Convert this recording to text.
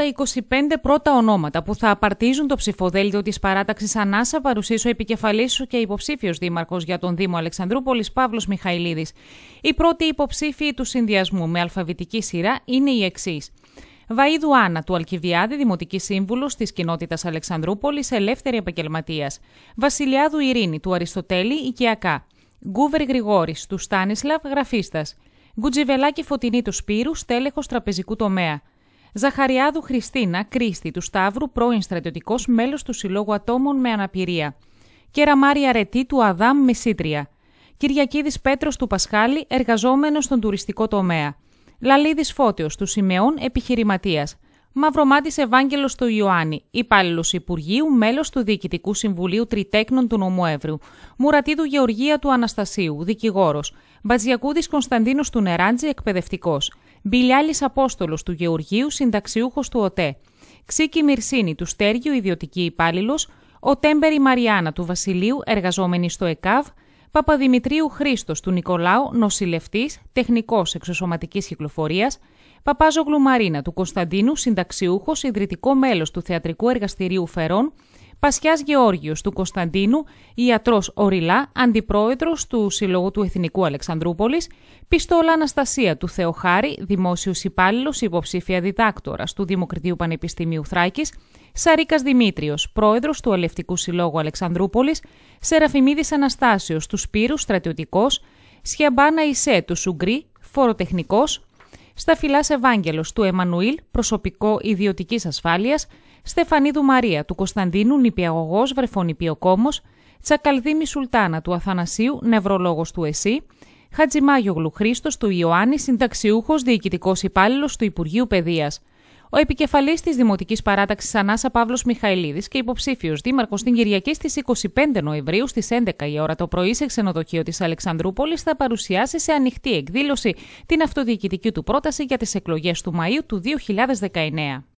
τα 25 πρώτα ονόματα που θα απαρτίζουν το ψηφοδέλτιο της παράταξης Ανάσα, παρουσίασε ο επικεφαλής και υποψήφιος δήμαρχος για τον Δήμο Αλεξανδρούπολης, Παύλος Μιχαηλίδης. Οι πρώτοι υποψήφοι του συνδυασμού με αλφαβητική σειρά είναι οι εξής. Βαίδου Άννα του Αλκιβιάδη, Δημοτική Σύμβουλος της Κοινότητας Αλεξανδρούπολης, Ελεύθερη Επαγγελματίας. Βασιλιάδου Ειρήνη του Αριστοτέλη, Οικιακά. Γκούβερ Γρηγόρης του Στάνισλαβ, Γραφίστας. Γκουτζιβελάκη Φωτεινή του Σπύρου, στέλεχος τραπεζικού τομέα. Ζαχαριάδου Χριστίνα, Κρίστη του Σταύρου, πρώην στρατιωτικός μέλος του Συλλόγου Ατόμων με Αναπηρία. Κεραμάρια Ρετή του Αδάμ Μεσίτρια. Κυριακίδης Πέτρος του Πασχάλη, εργαζόμενος στον τουριστικό τομέα. Λαλίδης Φώτιος του Σιμεών, Επιχειρηματίας, Μαύρομάτη Ευάγγελος του Ιωάννη, υπάλληλος Υπουργείου, μέλος του Διοικητικού Συμβουλίου Τριτέκνων του Νομού Μουρατίδου Γεωργία του Αναστασίου, Δικηγόρος, Μπατζιακούδης Κωνσταντίνος του Νεράντζη, εκπαιδευτικός. Μπιλιάλης Απόστολος του Γεωργίου, συνταξιούχος του ΟΤΕ. Ξίκη Μυρσίνη του Στέργιου, ιδιωτική υπάλληλος. Ο Τέμπερη Μαριάννα του Βασιλείου, εργαζόμενη στο ΕΚΑΒ. Παπαδημητρίου Χρήστος του Νικολάου, νοσηλευτής, τεχνικός εξωσωματικής κυκλοφορίας. Παπάζογλου Μαρίνα του Κωνσταντίνου, συνταξιούχος, ιδρυτικό μέλος του Θεατρικού Εργαστηρίου Φερών Πασιά Γεώργιος του Κωνσταντίνου, ιατρός Οριλά, αντιπρόεδρος του Συλλόγου του Εθνικού Αλεξανδρούπολης, Πιστόλα Αναστασία του Θεοχάρη, δημόσιος υπάλληλος υποψήφια διδάκτορας του Δημοκρατίου Πανεπιστημίου Θράκης, Σαρίκας Δημήτριος, πρόεδρος του Αλευτικού Συλλόγου Αλεξανδρούπολης, Σεραφιμίδης Αναστάσιο του Σπύρου, στρατιωτικός, Σιαμπάνα Ισέ του Σουγκρί, φοροτεχνικός, στα Ευάγγελος του Εμμανουήλ, προσωπικό ιδιωτικής ασφάλειας, Στεφανίδου Μαρία του Κωνσταντίνου, νηπιαγωγός, βρεφονηπιοκόμος, Τσακαλδίμη Σουλτάνα του Αθανασίου, νευρολόγος του ΕΣΥ, Χατζημάγιο Χρήστος του Ιωάννη, συνταξιούχος διοικητικός υπάλληλος του Υπουργείου Παιδείας. Ο επικεφαλής της Δημοτικής Παράταξης Ανάσα Παύλος Μιχαηλίδης και υποψήφιος δήμαρχος την Κυριακή στις 25 Νοεμβρίου στις 11 η ώρα το πρωί σε ξενοδοχείο της Αλεξανδρούπολης θα παρουσιάσει σε ανοιχτή εκδήλωση την αυτοδιοικητική του πρόταση για τις εκλογές του Μαΐου του 2019.